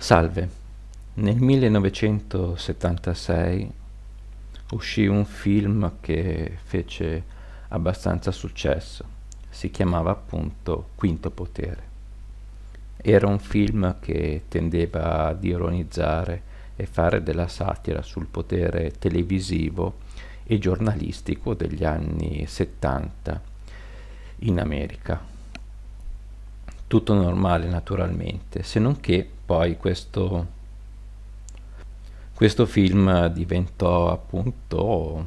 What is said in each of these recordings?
Salve, nel 1976 uscì un film che fece abbastanza successo, si chiamava appunto Quinto Potere. Era un film che tendeva ad ironizzare e fare della satira sul potere televisivo e giornalistico degli anni 70 in America. Tutto normale naturalmente, se non che poi questo, questo film diventò appunto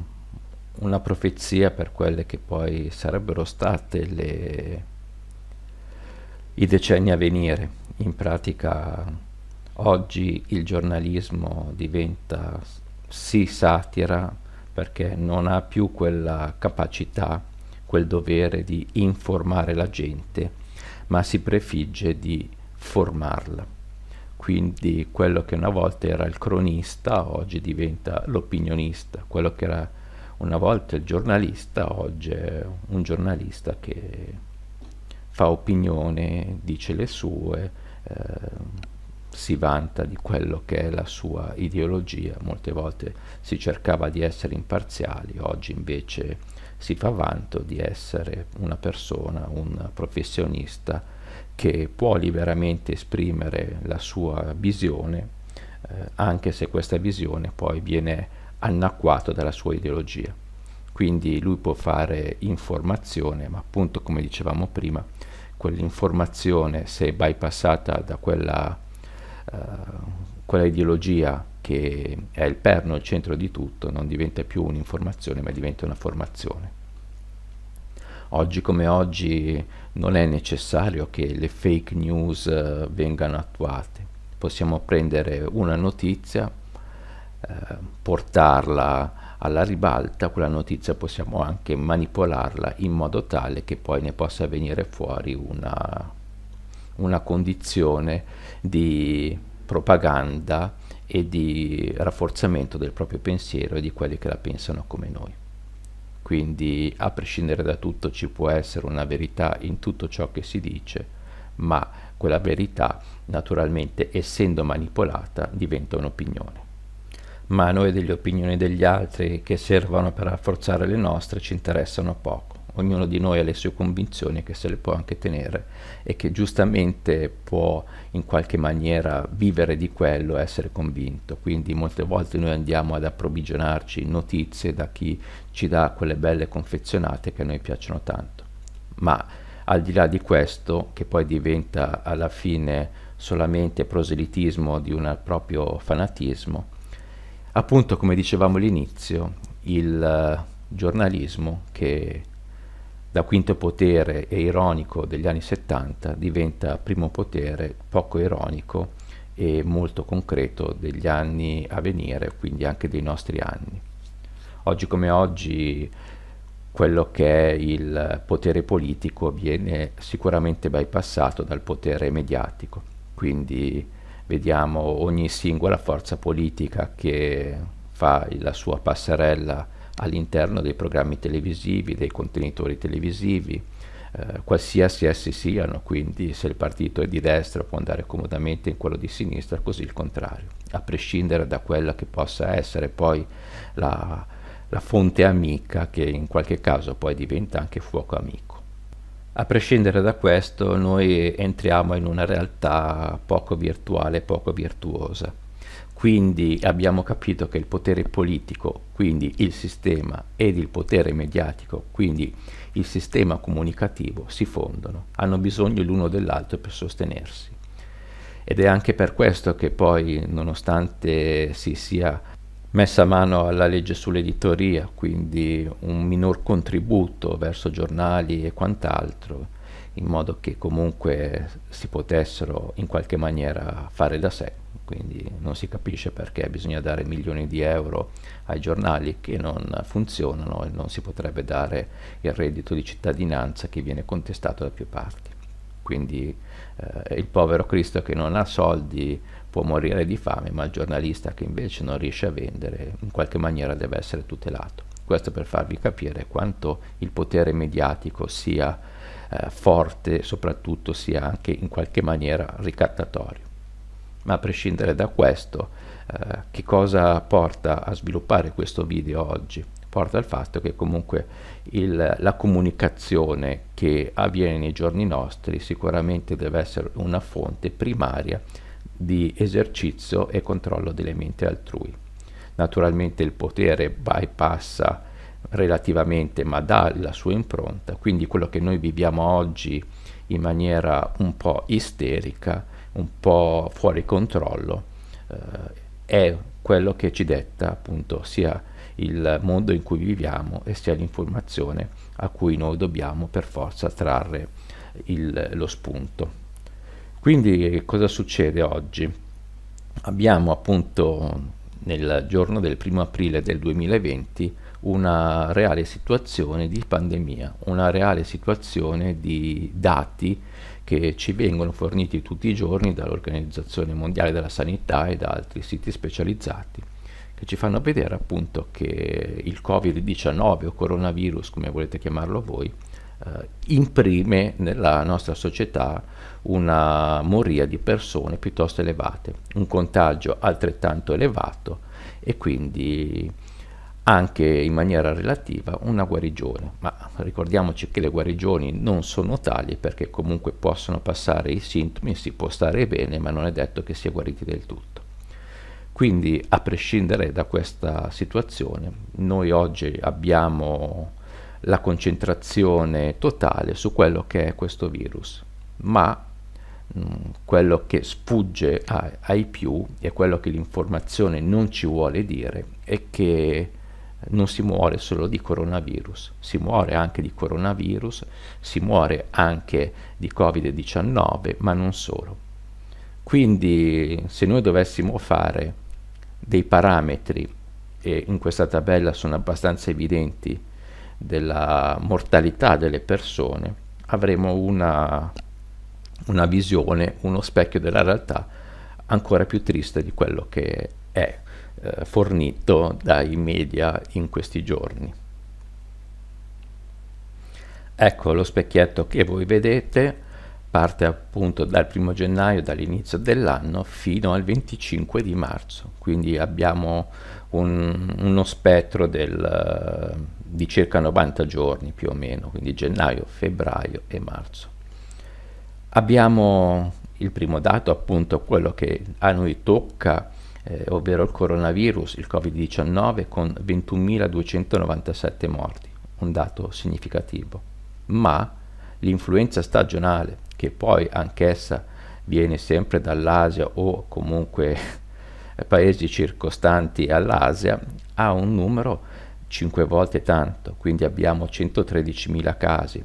una profezia per quelle che poi sarebbero state le, i decenni a venire. In pratica oggi il giornalismo diventa sì satira perché non ha più quella capacità, quel dovere di informare la gente, ma si prefigge di formarla quindi quello che una volta era il cronista oggi diventa l'opinionista, quello che era una volta il giornalista oggi è un giornalista che fa opinione, dice le sue, eh, si vanta di quello che è la sua ideologia, molte volte si cercava di essere imparziali, oggi invece si fa vanto di essere una persona, un professionista, che può liberamente esprimere la sua visione, eh, anche se questa visione poi viene annacquata dalla sua ideologia. Quindi lui può fare informazione, ma appunto come dicevamo prima, quell'informazione se bypassata da quella, eh, quella ideologia che è il perno, il centro di tutto, non diventa più un'informazione, ma diventa una formazione. Oggi come oggi non è necessario che le fake news eh, vengano attuate. Possiamo prendere una notizia, eh, portarla alla ribalta, quella notizia possiamo anche manipolarla in modo tale che poi ne possa venire fuori una, una condizione di propaganda e di rafforzamento del proprio pensiero e di quelli che la pensano come noi quindi a prescindere da tutto ci può essere una verità in tutto ciò che si dice, ma quella verità naturalmente essendo manipolata diventa un'opinione. Ma a noi delle opinioni degli altri che servono per rafforzare le nostre ci interessano poco ognuno di noi ha le sue convinzioni che se le può anche tenere e che giustamente può in qualche maniera vivere di quello, essere convinto. Quindi molte volte noi andiamo ad approvvigionarci notizie da chi ci dà quelle belle confezionate che a noi piacciono tanto. Ma al di là di questo, che poi diventa alla fine solamente proselitismo di un proprio fanatismo, appunto come dicevamo all'inizio, il eh, giornalismo che da quinto potere e ironico degli anni 70 diventa primo potere poco ironico e molto concreto degli anni a venire, quindi anche dei nostri anni. Oggi come oggi quello che è il potere politico viene sicuramente bypassato dal potere mediatico, quindi vediamo ogni singola forza politica che fa la sua passerella all'interno dei programmi televisivi, dei contenitori televisivi, eh, qualsiasi essi siano, quindi se il partito è di destra può andare comodamente in quello di sinistra, così il contrario, a prescindere da quella che possa essere poi la, la fonte amica che in qualche caso poi diventa anche fuoco amico. A prescindere da questo noi entriamo in una realtà poco virtuale, poco virtuosa quindi abbiamo capito che il potere politico, quindi il sistema, ed il potere mediatico, quindi il sistema comunicativo, si fondono, hanno bisogno l'uno dell'altro per sostenersi. Ed è anche per questo che poi, nonostante si sia messa mano alla legge sull'editoria, quindi un minor contributo verso giornali e quant'altro, in modo che comunque si potessero in qualche maniera fare da sé quindi non si capisce perché bisogna dare milioni di euro ai giornali che non funzionano e non si potrebbe dare il reddito di cittadinanza che viene contestato da più parti. Quindi eh, il povero Cristo che non ha soldi può morire di fame, ma il giornalista che invece non riesce a vendere in qualche maniera deve essere tutelato. Questo per farvi capire quanto il potere mediatico sia eh, forte, soprattutto sia anche in qualche maniera ricattatorio. Ma a prescindere da questo, eh, che cosa porta a sviluppare questo video oggi? Porta al fatto che comunque il, la comunicazione che avviene nei giorni nostri sicuramente deve essere una fonte primaria di esercizio e controllo delle menti altrui. Naturalmente il potere bypassa relativamente ma dà la sua impronta, quindi quello che noi viviamo oggi in maniera un po' isterica un po' fuori controllo eh, è quello che ci detta appunto sia il mondo in cui viviamo e sia l'informazione a cui noi dobbiamo per forza trarre il, lo spunto. Quindi cosa succede oggi? Abbiamo appunto nel giorno del primo aprile del 2020 una reale situazione di pandemia, una reale situazione di dati che ci vengono forniti tutti i giorni dall'Organizzazione Mondiale della Sanità e da altri siti specializzati che ci fanno vedere appunto che il Covid-19 o coronavirus, come volete chiamarlo voi, eh, imprime nella nostra società una moria di persone piuttosto elevate, un contagio altrettanto elevato e quindi anche in maniera relativa una guarigione, ma ricordiamoci che le guarigioni non sono tali perché comunque possono passare i sintomi, si può stare bene, ma non è detto che si è guariti del tutto. Quindi a prescindere da questa situazione, noi oggi abbiamo la concentrazione totale su quello che è questo virus, ma mm, quello che sfugge ai più e quello che l'informazione non ci vuole dire è che non si muore solo di coronavirus, si muore anche di coronavirus, si muore anche di Covid-19, ma non solo. Quindi se noi dovessimo fare dei parametri, e in questa tabella sono abbastanza evidenti, della mortalità delle persone, avremo una, una visione, uno specchio della realtà ancora più triste di quello che è eh, fornito dai media in questi giorni. Ecco lo specchietto che voi vedete, parte appunto dal 1 gennaio, dall'inizio dell'anno, fino al 25 di marzo, quindi abbiamo un, uno spettro del, eh, di circa 90 giorni più o meno, quindi gennaio, febbraio e marzo. Abbiamo il primo dato, appunto quello che a noi tocca eh, ovvero il coronavirus, il Covid-19, con 21.297 morti, un dato significativo. Ma l'influenza stagionale, che poi anch'essa viene sempre dall'Asia o comunque paesi circostanti all'Asia, ha un numero 5 volte tanto, quindi abbiamo 113.000 casi.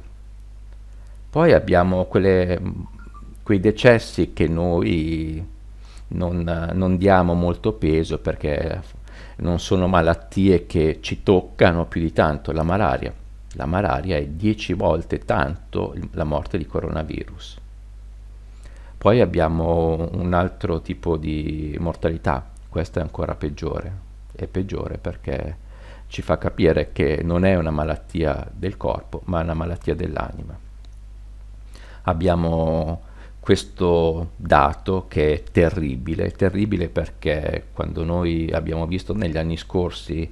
Poi abbiamo quelle, quei decessi che noi non, non diamo molto peso perché non sono malattie che ci toccano più di tanto, la malaria. La malaria è 10 volte tanto la morte di coronavirus. Poi abbiamo un altro tipo di mortalità, questa è ancora peggiore, è peggiore perché ci fa capire che non è una malattia del corpo, ma una malattia dell'anima. Abbiamo questo dato che è terribile, terribile perché quando noi abbiamo visto negli anni scorsi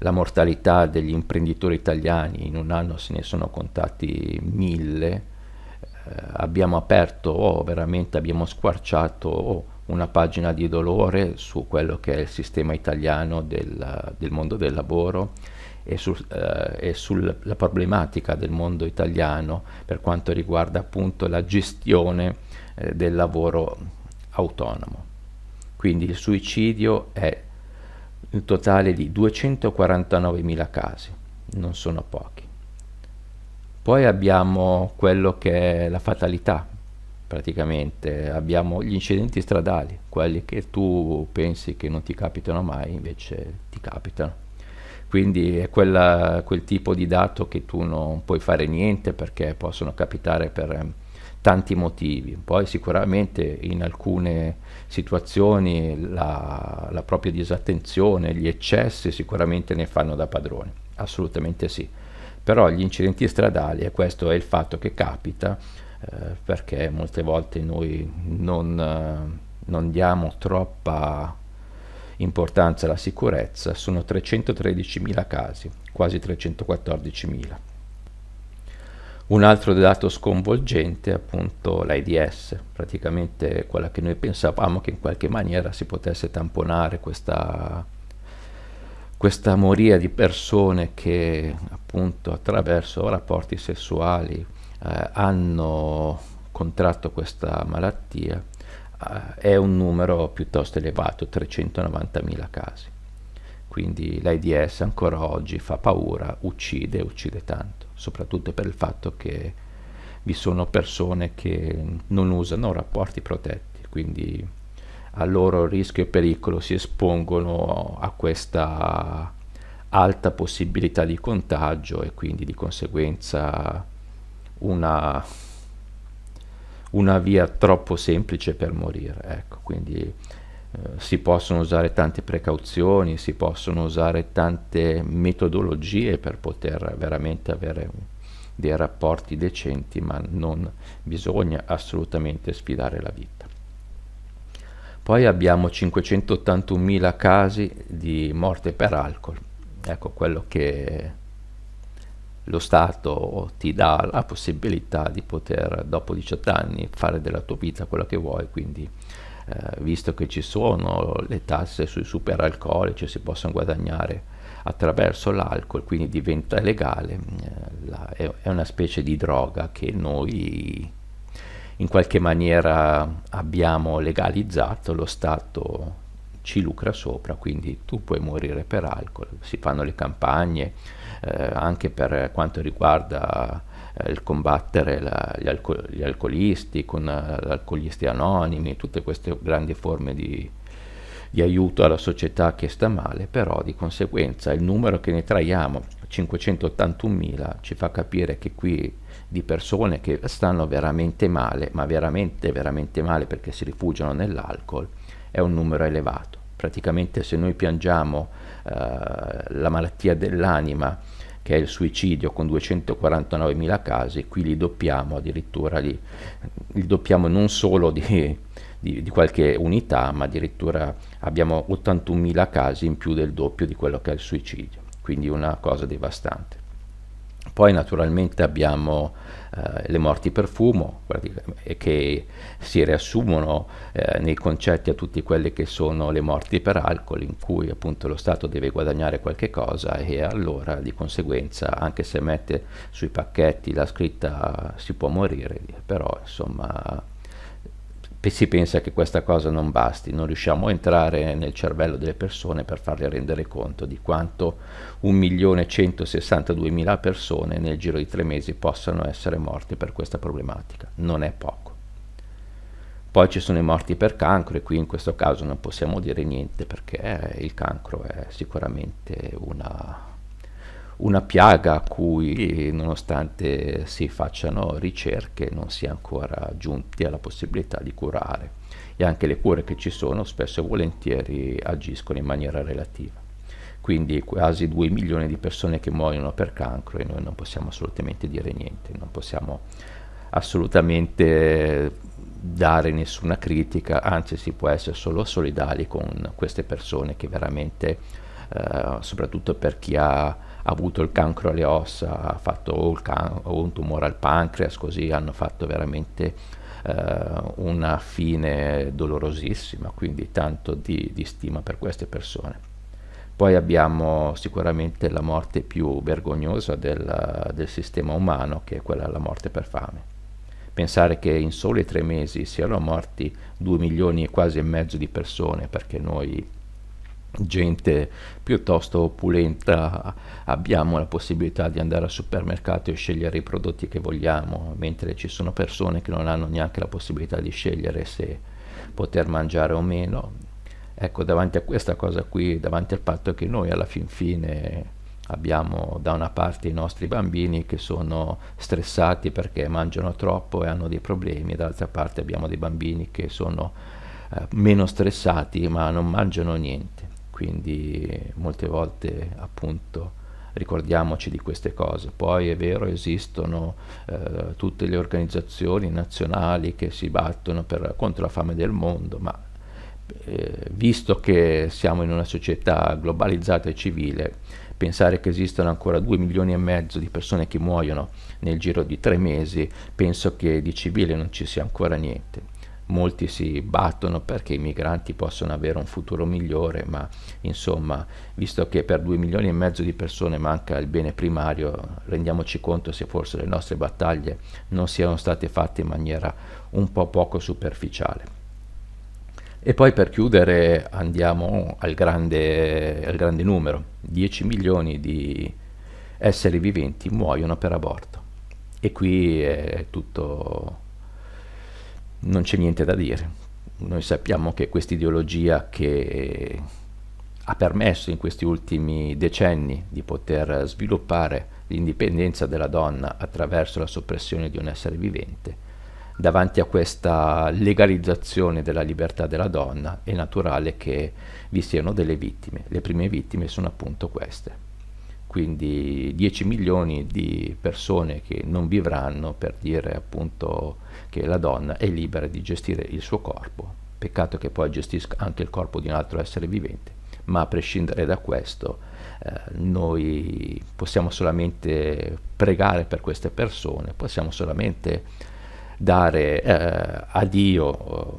la mortalità degli imprenditori italiani, in un anno se ne sono contati mille, eh, abbiamo aperto, oh, veramente abbiamo squarciato oh, una pagina di dolore su quello che è il sistema italiano del, del mondo del lavoro e, su, eh, e, sulla problematica del mondo italiano per quanto riguarda appunto la gestione eh, del lavoro autonomo. Quindi il suicidio è un totale di 249.000 casi, non sono pochi. Poi abbiamo quello che è la fatalità, praticamente abbiamo gli incidenti stradali, quelli che tu pensi che non ti capitano mai, invece ti capitano. Quindi è quella, quel tipo di dato che tu non puoi fare niente perché possono capitare per tanti motivi. Poi sicuramente in alcune situazioni la, la, propria disattenzione, gli eccessi sicuramente ne fanno da padrone, assolutamente sì. Però gli incidenti stradali, e questo è il fatto che capita, eh, perché molte volte noi non, eh, non diamo troppa importanza alla sicurezza, sono 313.000 casi, quasi 314.000 un altro dato sconvolgente è appunto l'AIDS, praticamente quella che noi pensavamo che in qualche maniera si potesse tamponare questa, questa moria di persone che appunto attraverso rapporti sessuali eh, hanno contratto questa malattia, eh, è un numero piuttosto elevato, 390.000 casi quindi l'AIDS ancora oggi fa paura, uccide, uccide tanto, soprattutto per il fatto che vi sono persone che non usano rapporti protetti, quindi a loro rischio e pericolo si espongono a questa alta possibilità di contagio e quindi di conseguenza una, una via troppo semplice per morire. Ecco, quindi eh, si possono usare tante precauzioni, si possono usare tante metodologie per poter veramente avere dei rapporti decenti, ma non bisogna assolutamente sfidare la vita. Poi abbiamo 581.000 casi di morte per alcol. Ecco quello che lo Stato ti dà la possibilità di poter dopo 18 anni fare della tua vita quello che vuoi, quindi eh, visto che ci sono le tasse sui superalcolici, si possono guadagnare attraverso l'alcol, quindi diventa legale, mm, eh, la, è, è una specie di droga che noi in qualche maniera abbiamo legalizzato, lo Stato ci lucra sopra, quindi tu puoi morire per alcol, si fanno le campagne eh, anche per quanto riguarda eh, il combattere la, gli, alcol- gli, alcolisti con uh, eh, alcolisti anonimi, tutte queste grandi forme di, di aiuto alla società che sta male, però di conseguenza il numero che ne traiamo, 581.000, ci fa capire che qui di persone che stanno veramente male, ma veramente, veramente male perché si rifugiano nell'alcol, è un numero elevato. Praticamente se noi piangiamo eh, la malattia dell'anima, che è il suicidio con 249.000 casi, qui li doppiamo addirittura, li, li doppiamo non solo di, di, di, qualche unità, ma addirittura abbiamo 81.000 casi in più del doppio di quello che è il suicidio, quindi una cosa devastante. Poi naturalmente abbiamo eh, le morti per fumo, che si riassumono eh, nei concetti a tutti quelli che sono le morti per alcol, in cui appunto lo Stato deve guadagnare qualche cosa e allora di conseguenza, anche se mette sui pacchetti la scritta si può morire, però insomma si pensa che questa cosa non basti, non riusciamo a entrare nel cervello delle persone per farle rendere conto di quanto 1.162.000 persone nel giro di tre mesi possano essere morte per questa problematica. Non è poco. Poi ci sono i morti per cancro e qui in questo caso non possiamo dire niente perché il cancro è sicuramente una una piaga a cui nonostante si facciano ricerche non si è ancora giunti alla possibilità di curare e anche le cure che ci sono spesso e volentieri agiscono in maniera relativa. Quindi quasi 2 milioni di persone che muoiono per cancro e noi non possiamo assolutamente dire niente, non possiamo assolutamente dare nessuna critica, anzi si può essere solo solidali con queste persone che veramente, eh, soprattutto per chi ha avuto il cancro alle ossa, ha fatto can- un tumore al pancreas, così hanno fatto veramente eh, una fine dolorosissima, quindi tanto di, di stima per queste persone. Poi abbiamo sicuramente la morte più vergognosa del, del, sistema umano, che è quella della morte per fame. Pensare che in soli tre mesi siano morti due milioni e quasi e mezzo di persone, perché noi gente piuttosto opulenta abbiamo la possibilità di andare al supermercato e scegliere i prodotti che vogliamo, mentre ci sono persone che non hanno neanche la possibilità di scegliere se poter mangiare o meno. Ecco, davanti a questa cosa qui, davanti al fatto che noi alla fin fine abbiamo da una parte i nostri bambini che sono stressati perché mangiano troppo e hanno dei problemi, dall'altra parte abbiamo dei bambini che sono eh, meno stressati ma non mangiano niente quindi molte volte appunto ricordiamoci di queste cose. Poi è vero, esistono eh, tutte le organizzazioni nazionali che si battono per, contro la fame del mondo, ma eh, visto che siamo in una società globalizzata e civile, pensare che esistano ancora 2 milioni e mezzo di persone che muoiono nel giro di tre mesi, penso che di civile non ci sia ancora niente molti si battono perché i migranti possono avere un futuro migliore, ma insomma, visto che per 2 milioni e mezzo di persone manca il bene primario, rendiamoci conto se forse le nostre battaglie non siano state fatte in maniera un po' poco superficiale. E poi per chiudere andiamo al grande, al grande numero, 10 milioni di esseri viventi muoiono per aborto. E qui è tutto non c'è niente da dire. Noi sappiamo che questa ideologia che ha permesso in questi ultimi decenni di poter sviluppare l'indipendenza della donna attraverso la soppressione di un essere vivente, davanti a questa legalizzazione della libertà della donna è naturale che vi siano delle vittime. Le prime vittime sono appunto queste quindi 10 milioni di persone che non vivranno per dire appunto che la donna è libera di gestire il suo corpo, peccato che poi gestisca anche il corpo di un altro essere vivente, ma a prescindere da questo eh, noi possiamo solamente pregare per queste persone, possiamo solamente dare eh, a Dio eh,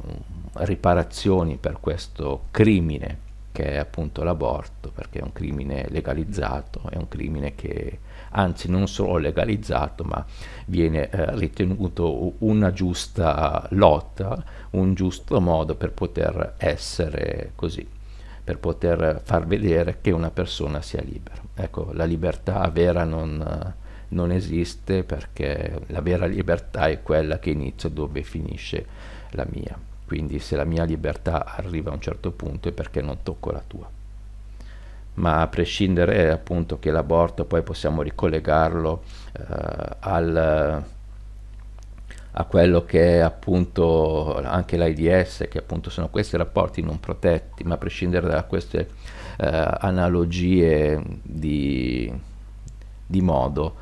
riparazioni per questo crimine che è appunto l'aborto, perché è un crimine legalizzato, è un crimine che anzi non solo legalizzato, ma viene eh, ritenuto una giusta lotta, un giusto modo per poter essere così, per poter far vedere che una persona sia libera. Ecco, la libertà vera non, non esiste perché la vera libertà è quella che inizia dove finisce la mia. Quindi se la mia libertà arriva a un certo punto è perché non tocco la tua. Ma a prescindere appunto che l'aborto poi possiamo ricollegarlo eh, al, a quello che è appunto anche l'AIDS, che appunto sono questi rapporti non protetti, ma a prescindere da queste eh, analogie di, di modo,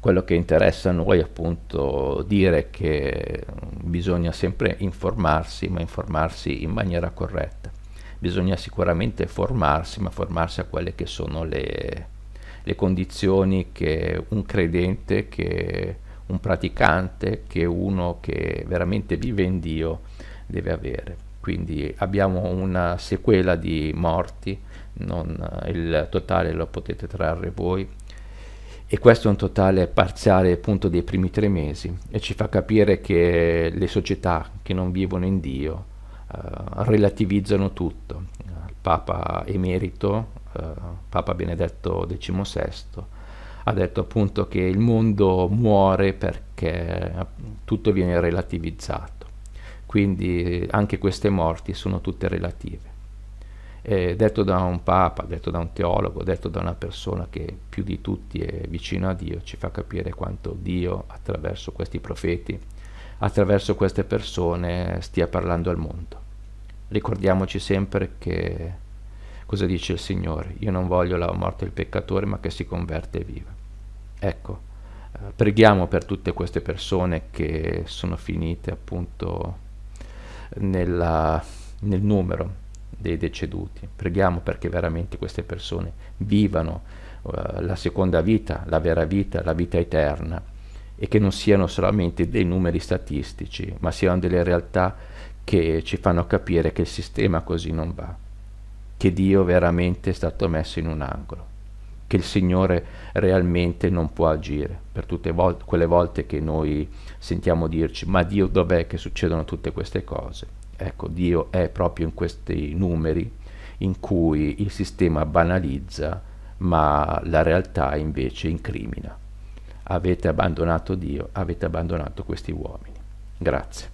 quello che interessa a noi è appunto dire che bisogna sempre informarsi, ma informarsi in maniera corretta. Bisogna sicuramente formarsi, ma formarsi a quelle che sono le, le condizioni che un credente, che un praticante, che uno che veramente vive in Dio deve avere. Quindi abbiamo una sequela di morti, non, il totale lo potete trarre voi e questo è un totale parziale appunto dei primi tre mesi e ci fa capire che le società che non vivono in Dio eh, relativizzano tutto. Il Papa Emerito, eh, Papa Benedetto XVI, ha detto appunto che il mondo muore perché eh, tutto viene relativizzato, quindi eh, anche queste morti sono tutte relative eh, detto da un papa, detto da un teologo, detto da una persona che più di tutti è vicino a Dio, ci fa capire quanto Dio attraverso questi profeti, attraverso queste persone stia parlando al mondo. Ricordiamoci sempre che cosa dice il Signore, io non voglio la morte del peccatore ma che si converte e viva. Ecco, eh, preghiamo per tutte queste persone che sono finite appunto nella, nel numero dei deceduti. Preghiamo perché veramente queste persone vivano uh, la seconda vita, la vera vita, la vita eterna e che non siano solamente dei numeri statistici, ma siano delle realtà che ci fanno capire che il sistema così non va, che Dio veramente è stato messo in un angolo, che il Signore realmente non può agire per tutte vol- quelle volte che noi sentiamo dirci ma Dio dov'è che succedono tutte queste cose? Ecco, Dio è proprio in questi numeri in cui il sistema banalizza, ma la realtà invece incrimina. Avete abbandonato Dio, avete abbandonato questi uomini. Grazie.